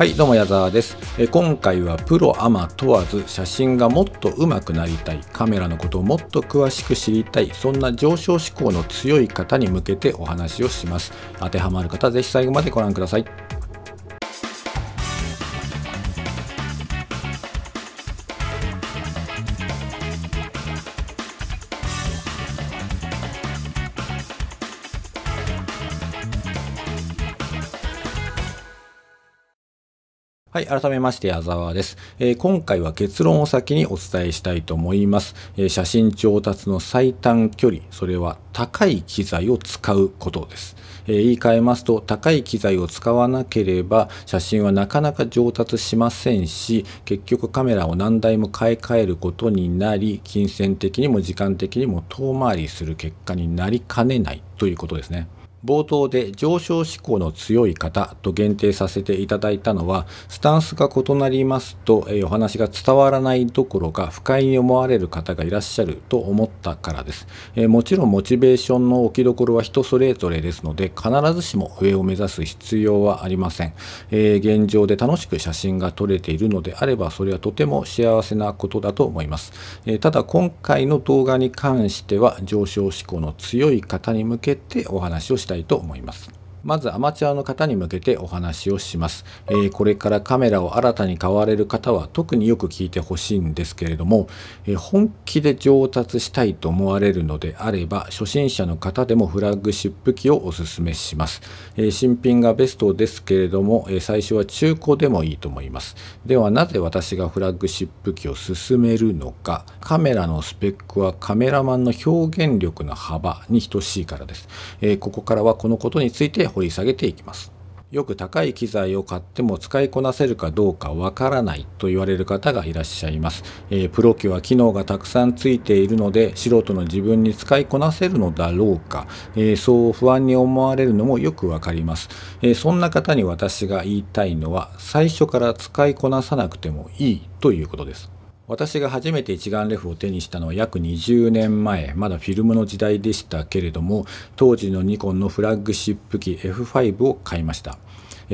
はい、どうも矢沢です。え今回はプロアマ問わず写真がもっと上手くなりたい、カメラのことをもっと詳しく知りたい、そんな上昇志向の強い方に向けてお話をします。当てはまる方、是非最後までご覧ください。はい、改めまして矢沢です、えー、今回は結論を先にお伝えしたいと思います、えー、写真調達の最短距離、それは高い機材を使うことです。えー、言い換えますと、高い機材を使わなければ写真はなかなか上達しませんし、結局カメラを何台も買い替えることになり、金銭的にも時間的にも遠回りする結果になりかねないということですね。冒頭で上昇志向の強い方と限定させていただいたのは、スタンスが異なりますと、えお話が伝わらないどころか不快に思われる方がいらっしゃると思ったからです。えもちろんモチベーションの置きどころは人それぞれですので、必ずしも上を目指す必要はありません。え現状で楽しく写真が撮れているのであれば、それはとても幸せなことだと思います。えただ今回の動画に関しては、上昇志向の強い方に向けてお話をしてたいと思います。まずアマチュアの方に向けてお話をします、えー、これからカメラを新たに買われる方は特によく聞いてほしいんですけれども、えー、本気で上達したいと思われるのであれば初心者の方でもフラッグシップ機をおすすめします、えー、新品がベストですけれども、え最初は中古でもいいと思いますではなぜ私がフラッグシップ機を勧めるのかカメラのスペックはカメラマンの表現力の幅に等しいからです、えここからはこのことについて掘り下げていきます。よく高い機材を買っても使いこなせるかどうかわからないと言われる方がいらっしゃいます、えー、プロ機は機能がたくさんついているので素人の自分に使いこなせるのだろうか、えー、そう不安に思われるのもよくわかります、えー、そんな方に私が言いたいのは最初から使いこなさなくてもいいということです私が初めて一眼レフを手にしたのは約20年前まだフィルムの時代でしたけれども当時のニコンのフラッグシップ機 F5 を買いました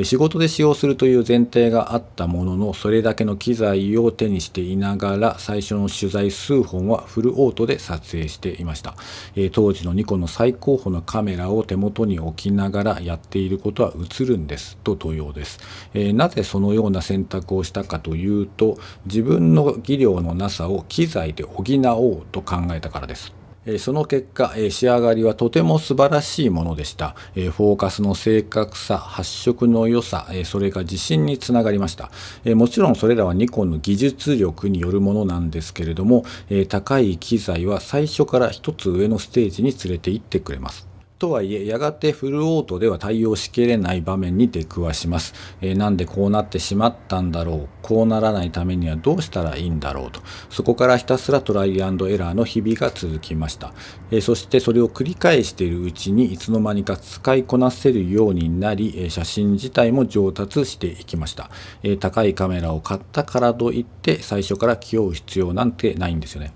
仕事で使用するという前提があったもののそれだけの機材を手にしていながら最初の取材数本はフルオートで撮影していました、え当時のニコンの最高峰のカメラを手元に置きながらやっていることは映るんですと同様です、えなぜそのような選択をしたかというと自分の技量のなさを機材で補おうと考えたからですその結果、仕上がりはとても素晴らしいものでした。フォーカスの正確さ、発色の良さ、それが自信につながりました。もちろんそれらはニコンの技術力によるものなんですけれども、高い機材は最初から一つ上のステージに連れて行ってくれます。とはいえ、やがてフルオートでは対応しきれない場面に出くわします。えー、なんでこうなってしまったんだろう。こうならないためにはどうしたらいいんだろうと。そこからひたすらトライアンドエラーの日々が続きました。えー、そしてそれを繰り返しているうちに、いつの間にか使いこなせるようになり、えー、写真自体も上達していきました。え高いカメラを買ったからといって、最初から気負う必要なんてないんですよね。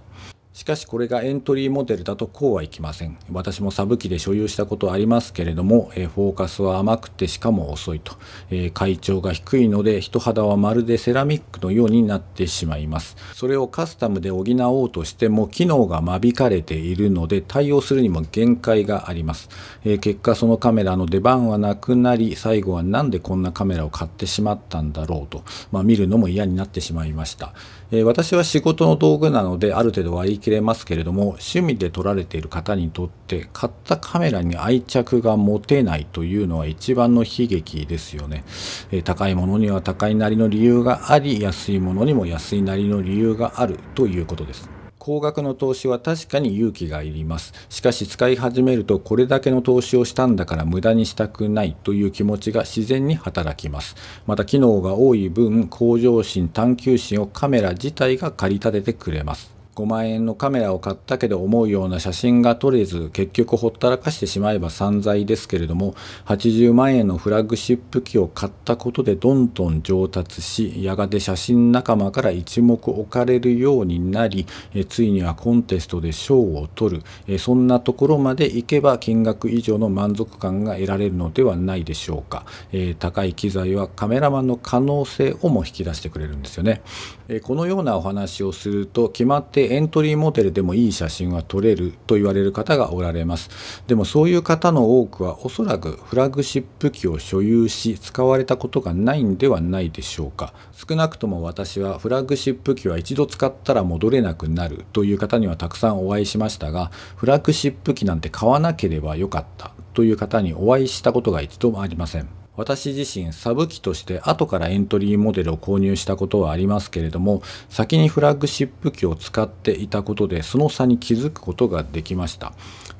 しかしこれがエントリーモデルだとこうはいきません。私もサブ機で所有したことありますけれども、えフォーカスは甘くてしかも遅いと、え会長が低いので人肌はまるでセラミックのようになってしまいます。それをカスタムで補おうとしても機能が間引かれているので対応するにも限界があります。え結果そのカメラの出番はなくなり、最後はなんでこんなカメラを買ってしまったんだろうと、まあ、見るのも嫌になってしまいました。え私は仕事の道具なのである程度割り切れますけれども趣味で撮られている方にとって買ったカメラに愛着が持てないというのは一番の悲劇ですよね、え高いものには高いなりの理由があり安いものにも安いなりの理由があるということです高額の投資は確かに勇気がいります。しかし使い始めるとこれだけの投資をしたんだから無駄にしたくないという気持ちが自然に働きます。また機能が多い分向上心探求心をカメラ自体が駆り立ててくれます。5万円のカメラを買ったけど思うような写真が撮れず結局ほったらかしてしまえば散財ですけれども80万円のフラッグシップ機を買ったことでどんどん上達しやがて写真仲間から一目置かれるようになりついにはコンテストで賞を取るそんなところまでいけば金額以上の満足感が得られるのではないでしょうか高い機材はカメラマンの可能性をも引き出してくれるんですよねこのようなお話をすると決まっててエントリーモデルでもいい写真は撮れると言われる方がおられますでもそういう方の多くはおそらくフラッグシップ機を所有し使われたことがないんではないでしょうか少なくとも私はフラッグシップ機は一度使ったら戻れなくなるという方にはたくさんお会いしましたがフラッグシップ機なんて買わなければよかったという方にお会いしたことが一度もありません私自身サブ機として後からエントリーモデルを購入したことはありますけれども先にフラッグシップ機を使っていたことでその差に気づくことができました、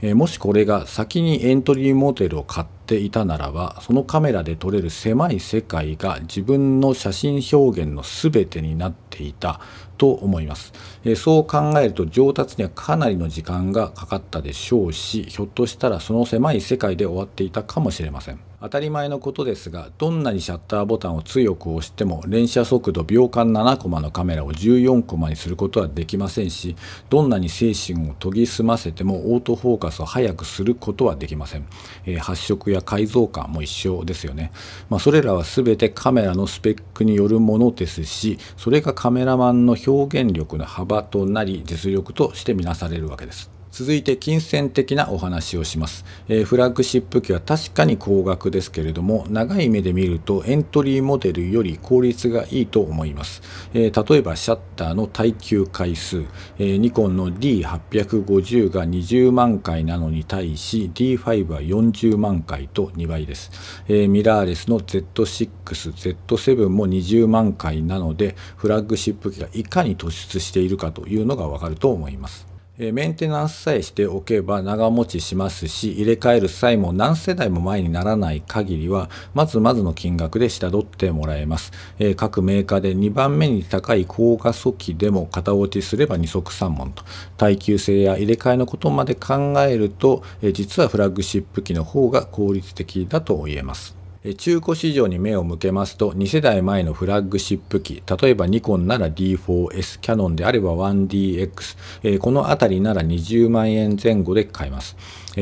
えもしこれが先にエントリーモデルを買っていたならばそのカメラで撮れる狭い世界が自分の写真表現の全てになっていたと思います、えそう考えると上達にはかなりの時間がかかったでしょうしひょっとしたらその狭い世界で終わっていたかもしれません当たり前のことですがどんなにシャッターボタンを強く押しても連写速度秒間7コマのカメラを14コマにすることはできませんしどんなに精神を研ぎ澄ませてもオートフォーカスを早くすることはできません、えー、発色や解像感も一緒ですよね、まあ、それらは全てカメラのスペックによるものですしそれがカメラマンの表現力の幅となり実力として見なされるわけです続いて金銭的なお話をします、えー、フラッグシップ機は確かに高額ですけれども長い目で見るとエントリーモデルより効率がいいと思います、えー、例えばシャッターの耐久回数、えー、ニコンの D850 が20万回なのに対し D5 は40万回と2倍です、えミラーレスの Z6Z7 も20万回なのでフラッグシップ機がいかに突出しているかというのがわかると思いますえメンテナンスさえしておけば長持ちしますし入れ替える際も何世代も前にならない限りはまずまずの金額で下取ってもらえます、え各メーカーで2番目に高い高画素機でも型落ちすれば2足3門と耐久性や入れ替えのことまで考えると、え実はフラッグシップ機の方が効率的だと言えます中古市場に目を向けますと2世代前のフラッグシップ機例えばニコンなら D4S キャノンであれば 1DX この辺りなら20万円前後で買えます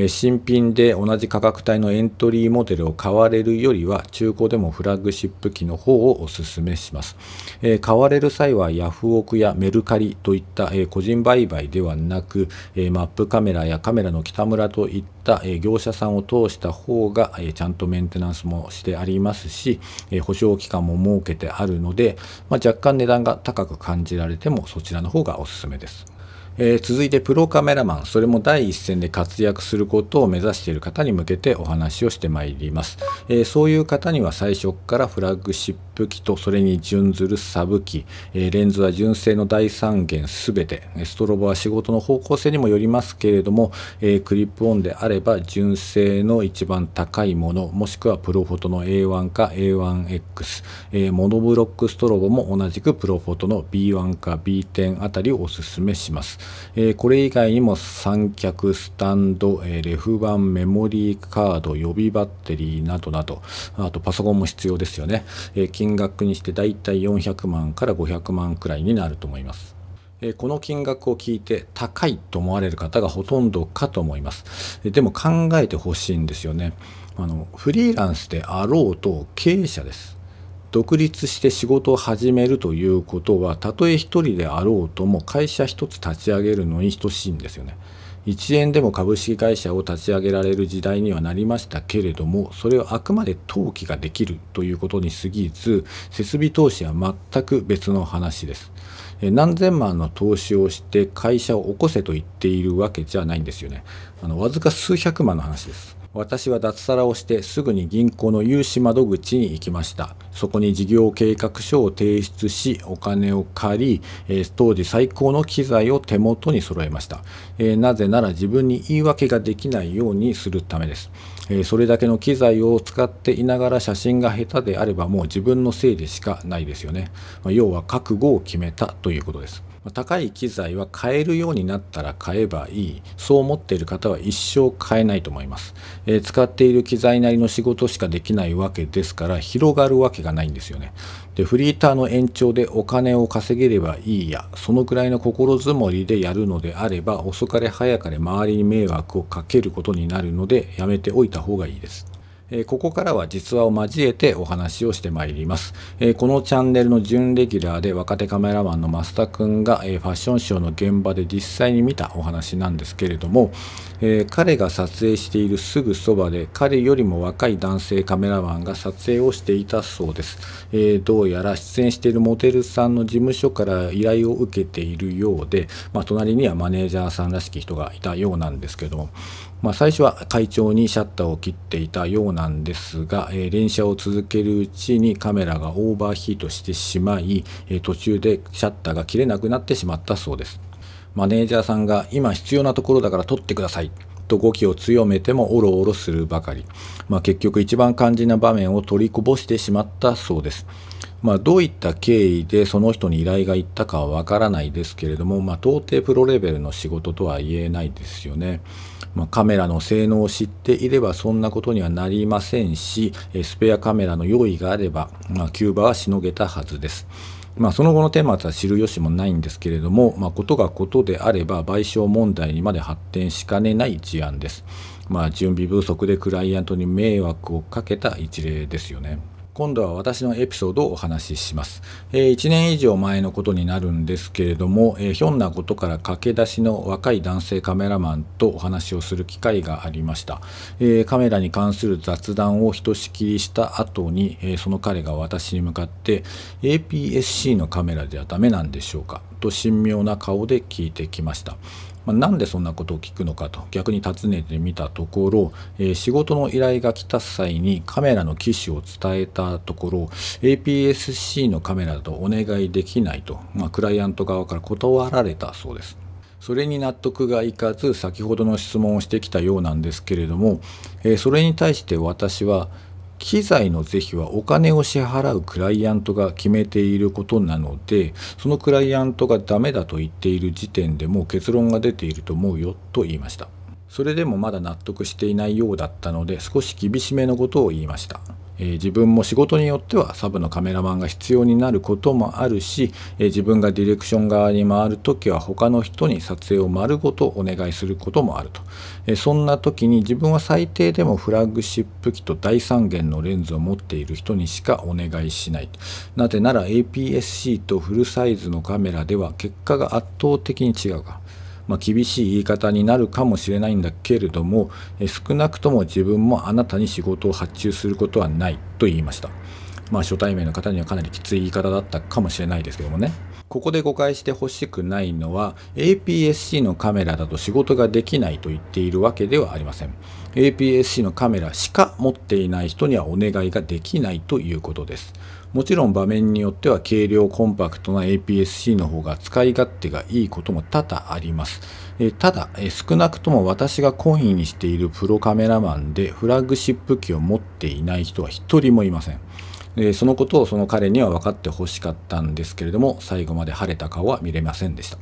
新品で同じ価格帯のエントリーモデルを買われるよりは中古でもフラッグシップ機の方をお勧めします。買われる際はヤフオクやメルカリといった個人売買ではなくマップカメラやカメラの北村といった業者さんを通した方がちゃんとメンテナンスもしてありますし保証期間も設けてあるので、ま若干値段が高く感じられてもそちらの方がおすすめです。えー、続いてプロカメラマンそれも第一線で活躍することを目指している方に向けてお話をしてまいります、えー、そういう方には最初からフラッグシッ武器とそれに準ずるサブ機、えレンズは純正の第三元すべて、ストロボは仕事の方向性にもよりますけれども、えクリップオンであれば純正の一番高いもの、もしくはプロフォトの A1 か A1X、えモノブロックストロボも同じくプロフォトの B1 か B10 あたりをおすすめします。えこれ以外にも三脚、スタンド、えレフ板、メモリーカード、予備バッテリーなどなど、あとパソコンも必要ですよね。えー金額にしてだいたい400万から500万くらいになると思います。えこの金額を聞いて高いと思われる方がほとんどかと思います。でも考えてほしいんですよね。あのフリーランスであろうと経営者です。独立して仕事を始めるということはたとえ一人であろうとも会社一つ立ち上げるのに等しいんですよね。1円でも株式会社を立ち上げられる時代にはなりましたけれどもそれをあくまで登記ができるということに過ぎず設備投資は全く別の話です。何千万の投資をして会社を起こせと言っているわけじゃないんですよね。あのわずか数百万の話です。私は脱サラをしてすぐに銀行の融資窓口に行きましたそこに事業計画書を提出しお金を借り、え当時最高の機材を手元に揃えました、えなぜなら自分に言い訳ができないようにするためですえそれだけの機材を使っていながら写真が下手であればもう自分のせいでしかないですよね。ま要は覚悟を決めたということです。高い機材は買えるようになったら買えばいいそう思っている方は一生買えないと思います、えー、使っている機材なりの仕事しかできないわけですから広がるわけがないんですよねでフリーターの延長でお金を稼げればいいやそのくらいの心づもりでやるのであれば遅かれ早かれ周りに迷惑をかけることになるのでやめておいた方がいいですえここからは実話を交えてお話をしてまいります、えこのチャンネルの準レギュラーで若手カメラマンの増田くんが、えファッションショーの現場で実際に見たお話なんですけれども、え彼が撮影しているすぐそばで彼よりも若い男性カメラマンが撮影をしていたそうです、えどうやら出演しているモデルさんの事務所から依頼を受けているようで、まあ、隣にはマネージャーさんらしき人がいたようなんですけども、まあ、最初は会長にシャッターを切っていたようななんですが、えー、連射を続けるうちにカメラがオーバーヒートしてしまい、えー、途中でシャッターが切れなくなってしまったそうですマネージャーさんが今必要なところだから撮ってくださいと語気を強めてもオロオロするばかり、まあ、結局一番肝心な場面を取りこぼしてしまったそうですまあ、どういった経緯でその人に依頼がいったかはわからないですけれども、まあ、到底プロレベルの仕事とは言えないですよね。まあ、カメラの性能を知っていればそんなことにはなりませんし、スペアカメラの用意があれば、まあ、キューバはしのげたはずです。まあ、その後の顛末は知る由もないんですけれども、まあ、ことがことであれば賠償問題にまで発展しかねない事案です。まあ、準備不足でクライアントに迷惑をかけた一例ですよね。今度は私のエピソードをお話しします。えー、1年以上前のことになるんですけれども、えー、ひょんなことから駆け出しの若い男性カメラマンとお話をする機会がありました。えー、カメラに関する雑談をひとしきりした後に、えその彼が私に向かって APS-C のカメラではダメなんでしょうかと神妙な顔で聞いてきました。まあ、なんでそんなことを聞くのかと逆に尋ねてみたところ、えー、仕事の依頼が来た際にカメラの機種を伝えたところ APS-C のカメラだとお願いできないと、まあ、クライアント側から断られたそうです。それに納得がいかず先ほどの質問をしてきたようなんですけれども、えー、それに対して私は機材の是非はお金を支払うクライアントが決めていることなのでそのクライアントがダメだと言っている時点でもう結論が出ていると思うよと言いましたそれでもまだ納得していないようだったので少し厳しめのことを言いましたえー、自分も仕事によってはサブのカメラマンが必要になることもあるし、えー、自分がディレクション側に回るときは他の人に撮影を丸ごとお願いすることもあると、えー、そんな時に自分は最低でもフラッグシップ機と大三元のレンズを持っている人にしかお願いしないなぜなら APS-C とフルサイズのカメラでは結果が圧倒的に違うからまあ、厳しい言い方になるかもしれないんだけれども少なくとも自分もあなたに仕事を発注することはないと言いました。まあ、初対面の方にはかなりきつい言い方だったかもしれないですけどもね。ここで誤解してほしくないのは APS-C のカメラだと仕事ができないと言っているわけではありません。APS-C のカメラしか持っていない人にはお願いができないということです。もちろん場面によっては軽量コンパクトな APS-C の方が使い勝手がいいことも多々あります。えただ、え少なくとも私が懇意にしているプロカメラマンでフラッグシップ機を持っていない人は一人もいません。えそのことをその彼には分かってほしかったんですけれども、最後まで晴れた顔は見れませんでした。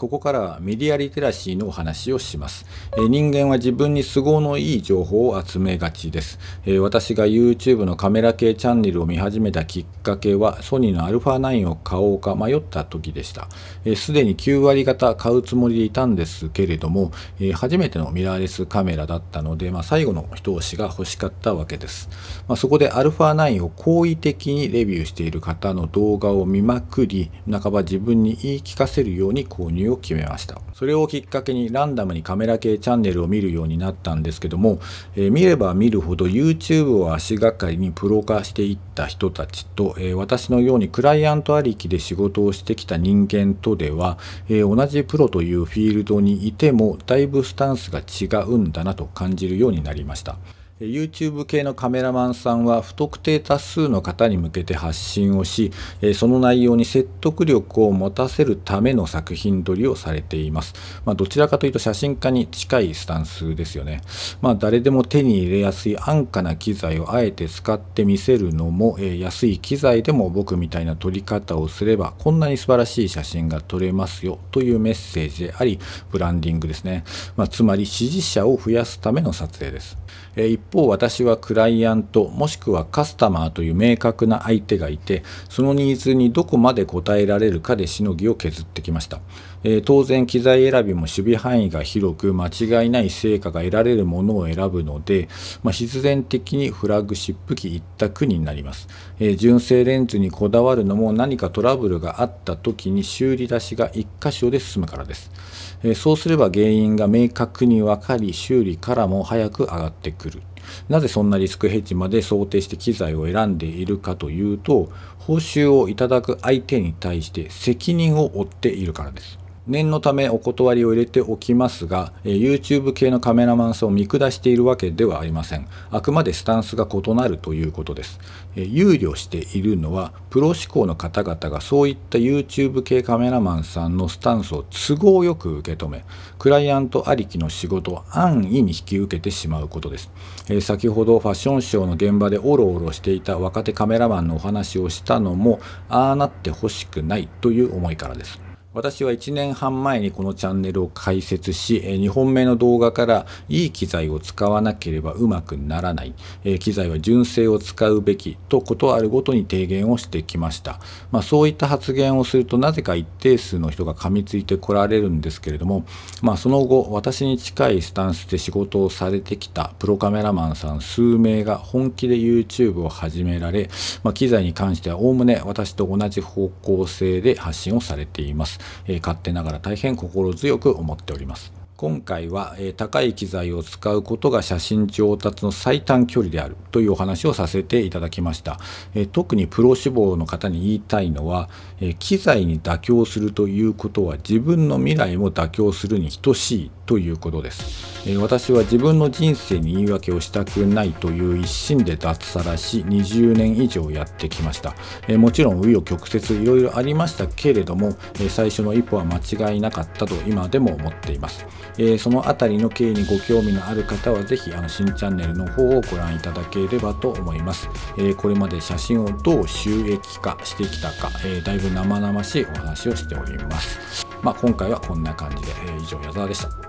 ここからはメディアリテラシーのお話をします。え人間は自分に都合のいい情報を集めがちです、え私が YouTube のカメラ系チャンネルを見始めたきっかけは、ソニーの α9 を買おうか迷った時でした。す、で、に9割方買うつもりでいたんですけれども、え初めてのミラーレスカメラだったので、まあ、最後の一押しが欲しかったわけです。まあ、そこで α9 を好意的にレビューしている方の動画を見まくり、半ば自分に言い聞かせるように購入を決めましたそれをきっかけにランダムにカメラ系チャンネルを見るようになったんですけども、えー、見れば見るほど YouTube を足がかりにプロ化していった人たちと、えー、私のようにクライアントありきで仕事をしてきた人間とでは、えー、同じプロというフィールドにいてもだいぶスタンスが違うんだなと感じるようになりました。YouTube 系のカメラマンさんは不特定多数の方に向けて発信をしその内容に説得力を持たせるための作品撮りをされています、まあ、どちらかというと写真家に近いスタンスですよね、まあ、誰でも手に入れやすい安価な機材をあえて使ってみせるのも安い機材でも僕みたいな撮り方をすればこんなに素晴らしい写真が撮れますよというメッセージでありブランディングですね、まあ、つまり支持者を増やすための撮影です一方私はクライアントもしくはカスタマーという明確な相手がいてそのニーズにどこまで応えられるかでしのぎを削ってきました。えー、当然機材選びも守備範囲が広く間違いない成果が得られるものを選ぶので、まあ、必然的にフラッグシップ機一択になります、えー、純正レンズにこだわるのも何かトラブルがあった時に修理出しが1箇所で進むからです、えー、そうすれば原因が明確に分かり修理からも早く上がってくるなぜそんなリスクヘッジまで想定して機材を選んでいるかというと報酬をいただく相手に対して責任を負っているからです念のためお断りを入れておきますが、え YouTube 系のカメラマンさんを見下しているわけではありません。あくまでスタンスが異なるということです。え憂慮しているのは、プロ志向の方々がそういった YouTube 系カメラマンさんのスタンスを都合よく受け止め、クライアントありきの仕事を安易に引き受けてしまうことです。え先ほどファッションショーの現場でおろおろしていた若手カメラマンのお話をしたのも、ああなってほしくないという思いからです。私は1年半前にこのチャンネルを開設し、2本目の動画からいい機材を使わなければうまくならない、機材は純正を使うべきとことあるごとに提言をしてきました。まあ、そういった発言をするとなぜか一定数の人が噛みついてこられるんですけれども、まあ、その後私に近いスタンスで仕事をされてきたプロカメラマンさん数名が本気で YouTube を始められ、まあ、機材に関してはおおむね私と同じ方向性で発信をされています。え勝手ながら大変心強く思っております。今回は、え高い機材を使うことが写真上達の最短距離であるというお話をさせていただきました、え特にプロ志望の方に言いたいのは、え機材に妥協するということは自分の未来も妥協するに等しいということです、え私は自分の人生に言い訳をしたくないという一心で脱サラし20年以上やってきました、えもちろん紆余曲折いろいろありましたけれども、え最初の一歩は間違いなかったと今でも思っています、えそのあたりの経緯にご興味のある方は是非あの新チャンネルの方をご覧いただければと思います、えこれまで写真をどう収益化してきたか、えだいぶ生々しいお話をしておりますまあ、今回はこんな感じで、え以上矢沢でした。